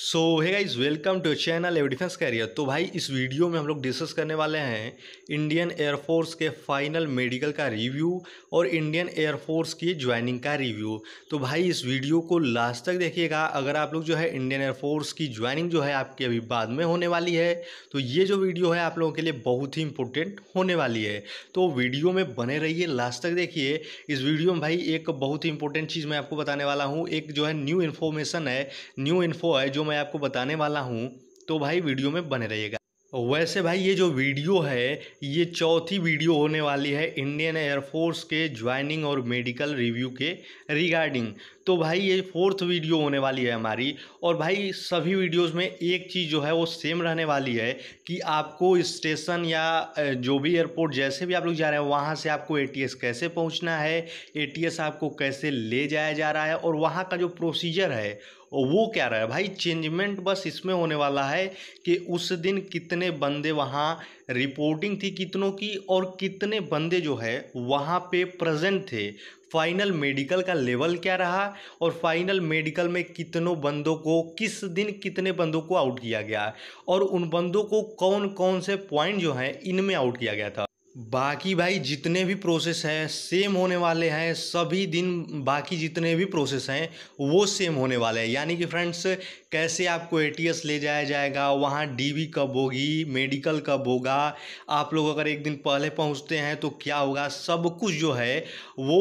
so hi guys welcome to channel एव defence career तो भाई इस वीडियो में हम लोग डिस्कस करने वाले हैं इंडियन एयरफोर्स के फाइनल मेडिकल का रिव्यू और इंडियन एयरफोर्स की ज्वाइनिंग का रिव्यू तो भाई इस वीडियो को लास्ट तक देखिएगा अगर आप लोग जो है इंडियन एयरफोर्स की ज्वाइनिंग जो है आपके अभी बाद में होने वाली है तो ये जो वीडियो है आप लोगों के लिए बहुत ही इंपॉर्टेंट होने वाली है तो वीडियो में बने रहिए लास्ट तक देखिए इस वीडियो में भाई एक बहुत ही इंपॉर्टेंट चीज़ मैं आपको बताने वाला हूँ एक जो है न्यू इन्फॉर्मेशन है न्यू इन्फो है जो मैं आपको बताने वाला हूँ तो भाई वीडियो में बने रहिएगा वैसे भाई ये जो वीडियो है ये चौथी वीडियो होने वाली है इंडियन एयरफोर्स के ज्वाइनिंग और मेडिकल रिव्यू के रिगार्डिंग तो भाई ये फोर्थ वीडियो होने वाली है हमारी और भाई सभी वीडियोस में एक चीज़ जो है वो सेम रहने वाली है कि आपको स्टेशन या जो भी एयरपोर्ट जैसे भी आप लोग जा रहे हैं वहाँ से आपको एटीएस कैसे पहुँचना है एटीएस आपको कैसे ले जाया जा रहा है और वहाँ का जो प्रोसीजर है वो क्या रहा है भाई चेंजमेंट बस इसमें होने वाला है कि उस दिन कितने बंदे वहाँ रिपोर्टिंग थी कितनों की और कितने बंदे जो है वहाँ पे प्रेजेंट थे फाइनल मेडिकल का लेवल क्या रहा और फाइनल मेडिकल में कितनों बंदों को किस दिन कितने बंदों को आउट किया गया और उन बंदों को कौन कौन से पॉइंट जो हैं इनमें आउट किया गया था बाकी भाई जितने भी प्रोसेस हैं सेम होने वाले हैं सभी दिन बाकी जितने भी प्रोसेस हैं वो सेम होने वाले हैं यानी कि फ्रेंड्स कैसे आपको एटीएस ले जाया जाएगा वहाँ डीबी कब होगी मेडिकल कब होगा आप लोग अगर एक दिन पहले पहुँचते हैं तो क्या होगा सब कुछ जो है वो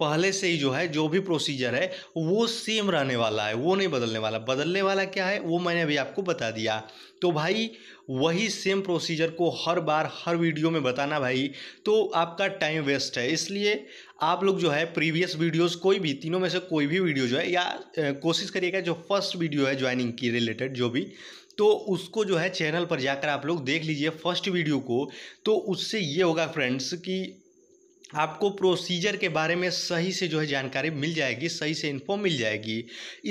पहले से ही जो है जो भी प्रोसीजर है वो सेम रहने वाला है वो नहीं बदलने वाला बदलने वाला क्या है वो मैंने अभी आपको बता दिया तो भाई वही सेम प्रोसीजर को हर बार हर वीडियो में बताना भाई तो आपका टाइम वेस्ट है इसलिए आप लोग जो है प्रीवियस वीडियोस कोई भी तीनों में से कोई भी वीडियो जो है या कोशिश करिएगा जो फर्स्ट वीडियो है ज्वाइनिंग की रिलेटेड जो भी तो उसको जो है चैनल पर जाकर आप लोग देख लीजिए फर्स्ट वीडियो को तो उससे ये होगा फ्रेंड्स कि आपको प्रोसीजर के बारे में सही से जो है जानकारी मिल जाएगी सही से इन्फो मिल जाएगी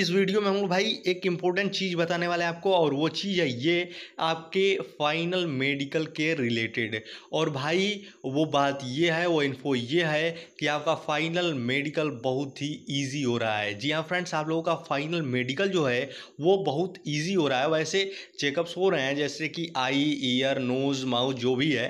इस वीडियो में हम लोग भाई एक इम्पोर्टेंट चीज़ बताने वाले हैं आपको और वो चीज़ है ये आपके फाइनल मेडिकल के रिलेटेड और भाई वो बात ये है वो इन्फो ये है कि आपका फाइनल मेडिकल बहुत ही ईजी हो रहा है जी हाँ फ्रेंड्स आप लोगों का फाइनल मेडिकल जो है वो बहुत ईजी हो रहा है वैसे चेकअप्स हो रहे हैं जैसे कि आई ईयर नोज़ माउथ जो भी है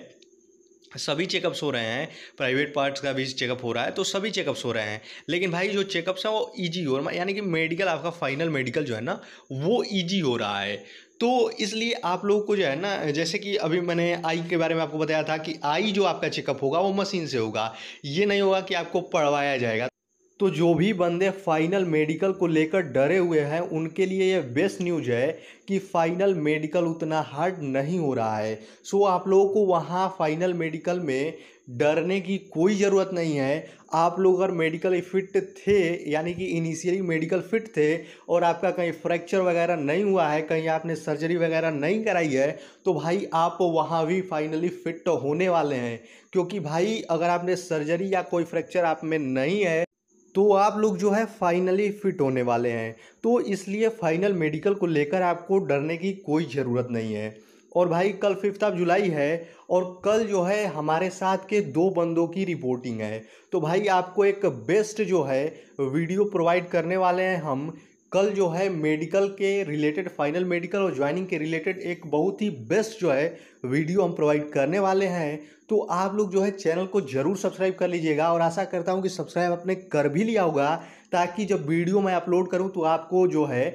सभी चेकअप्स हो रहे हैं प्राइवेट पार्ट्स का भी चेकअप हो रहा है तो सभी चेकअप्स हो रहे हैं लेकिन भाई जो चेकअप्स हैं वो ईजी हो रहा है यानी कि मेडिकल आपका फाइनल मेडिकल जो है ना वो ईजी हो रहा है तो इसलिए आप लोग को जो है ना जैसे कि अभी मैंने आई के बारे में आपको बताया था कि आई जो आपका चेकअप होगा वो मशीन से होगा ये नहीं होगा कि आपको पढ़वाया जाएगा तो जो भी बंदे फाइनल मेडिकल को लेकर डरे हुए हैं उनके लिए यह बेस्ट न्यूज है कि फाइनल मेडिकल उतना हार्ड नहीं हो रहा है सो आप लोगों को वहाँ फाइनल मेडिकल में डरने की कोई ज़रूरत नहीं है आप लोग अगर मेडिकल फिट थे यानी कि इनिशियली मेडिकल फिट थे और आपका कहीं फ्रैक्चर वगैरह नहीं हुआ है कहीं आपने सर्जरी वगैरह नहीं कराई है तो भाई आप वहाँ भी फाइनली फिट होने वाले हैं क्योंकि भाई अगर आपने सर्जरी या कोई फ्रैक्चर आप में नहीं है तो आप लोग जो है फाइनली फिट होने वाले हैं तो इसलिए फाइनल मेडिकल को लेकर आपको डरने की कोई ज़रूरत नहीं है और भाई कल फिफ्थ ऑफ जुलाई है और कल जो है हमारे साथ के दो बंदों की रिपोर्टिंग है तो भाई आपको एक बेस्ट जो है वीडियो प्रोवाइड करने वाले हैं हम कल जो है मेडिकल के रिलेटेड फाइनल मेडिकल और ज्वाइनिंग के रिलेटेड एक बहुत ही बेस्ट जो है वीडियो हम प्रोवाइड करने वाले हैं तो आप लोग जो है चैनल को जरूर सब्सक्राइब कर लीजिएगा और आशा करता हूँ कि सब्सक्राइब आपने कर भी लिया होगा ताकि जब वीडियो मैं अपलोड करूँ तो आपको जो है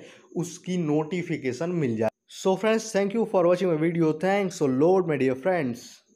उसकी नोटिफिकेशन मिल जाए so friends thank you for watching my video thanks so lot my dear friends